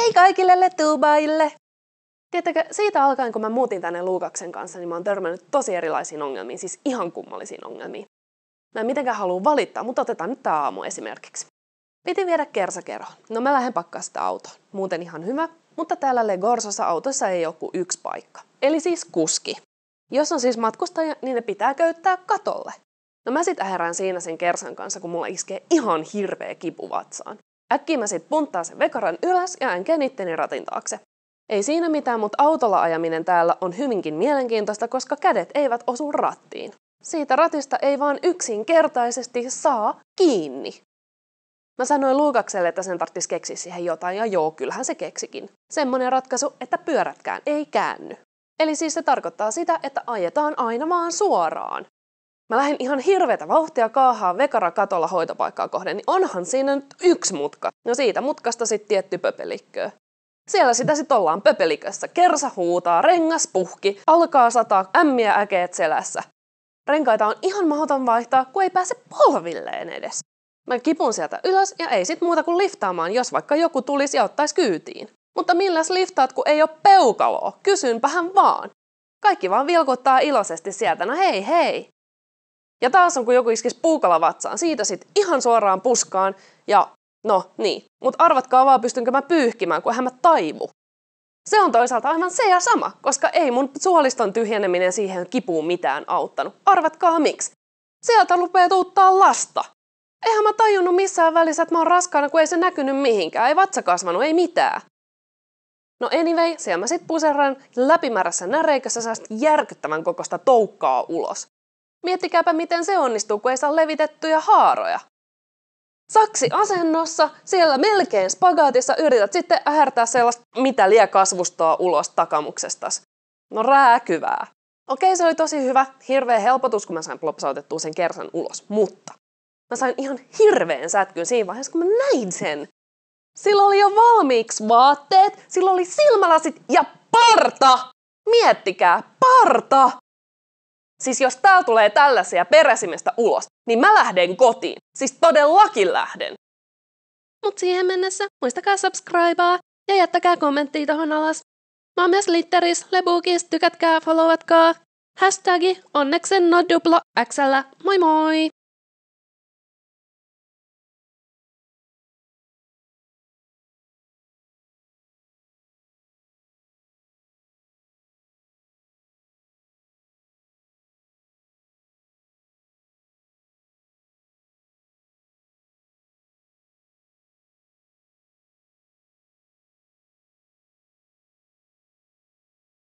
Hei kaikille letubaille! Tiedättekö, siitä alkaen kun mä muutin tänne Luukaksen kanssa, niin mä oon törmännyt tosi erilaisiin ongelmiin, siis ihan kummallisiin ongelmiin. Mä en mitenkään halua valittaa, mutta otetaan nyt tää aamu esimerkiksi. Piti viedä kersakerho. No mä lähden pakkaa sitä autoon. Muuten ihan hyvä, mutta täällä Legorsossa autossa ei joku yksi paikka. Eli siis kuski. Jos on siis matkustaja, niin ne pitää käyttää katolle. No mä sit herään siinä sen kersan kanssa, kun mulla iskee ihan hirveä kipu vatsaan. Äkkiä mä sit punttaa sen vekaran ylös ja enkä itteni ratin taakse. Ei siinä mitään, mutta autolla ajaminen täällä on hyvinkin mielenkiintoista, koska kädet eivät osu rattiin. Siitä ratista ei vaan yksinkertaisesti saa kiinni. Mä sanoin Luukakselle, että sen tarvitsisi keksiä siihen jotain, ja joo, kyllähän se keksikin. Semmonen ratkaisu, että pyörätkään ei käänny. Eli siis se tarkoittaa sitä, että ajetaan aina vaan suoraan mä lähden ihan hirveätä vauhtia kaahaa vekara katolla hoitopaikkaa kohden, niin onhan siinä nyt yksi mutka. No siitä mutkasta sitten tietty pöpelikkö. Siellä sitä sitten ollaan pöpelikössä. Kersa huutaa, rengas puhki, alkaa sataa ämmiä äkeet selässä. Renkaita on ihan mahdoton vaihtaa, kun ei pääse polvilleen edes. Mä kipun sieltä ylös ja ei sit muuta kuin liftaamaan, jos vaikka joku tulisi ja ottaisi kyytiin. Mutta milläs liftaat, kun ei ole peukaloa? Kysynpähän vaan. Kaikki vaan vilkuttaa iloisesti sieltä, no hei hei. Ja taas on, kun joku iskisi puukala vatsaan, siitä sitten ihan suoraan puskaan ja no niin. Mutta arvatkaa vaan, pystynkö mä pyyhkimään, kun hän mä taivu. Se on toisaalta aivan se ja sama, koska ei mun suoliston tyhjeneminen siihen kipuun mitään auttanut. Arvatkaa miksi. Sieltä lupee tuuttaa lasta. Eihän mä tajunnut missään välissä, että mä oon raskaana, kun ei se näkynyt mihinkään. Ei vatsa kasvanut, ei mitään. No anyway, siellä mä sit puserran läpimärässä näreikässä säästä järkyttävän kokosta toukkaa ulos. Miettikääpä, miten se onnistuu, kun ei saa levitettyjä haaroja. Saksi asennossa, siellä melkein spagaatissa yrität sitten ähärtää sellaista mitä liian kasvustoa ulos takamuksestas. No rääkyvää. Okei, se oli tosi hyvä, hirveä helpotus, kun mä sain plopsautettua sen kersan ulos, mutta mä sain ihan hirveän sätkyn siinä vaiheessa, kun mä näin sen. Sillä oli jo valmiiksi vaatteet, sillä oli silmälasit ja parta! Miettikää, parta! Siis jos täällä tulee tällaisia peräsimestä ulos, niin mä lähden kotiin. Siis todellakin lähden. Mut siihen mennessä muistakaa subscribea ja jättäkää kommenttia tohon alas. Mä oon myös Litteris, Lebuukis, tykätkää, followatkaa. Hashtagi onneksen no dupla XL. Moi moi!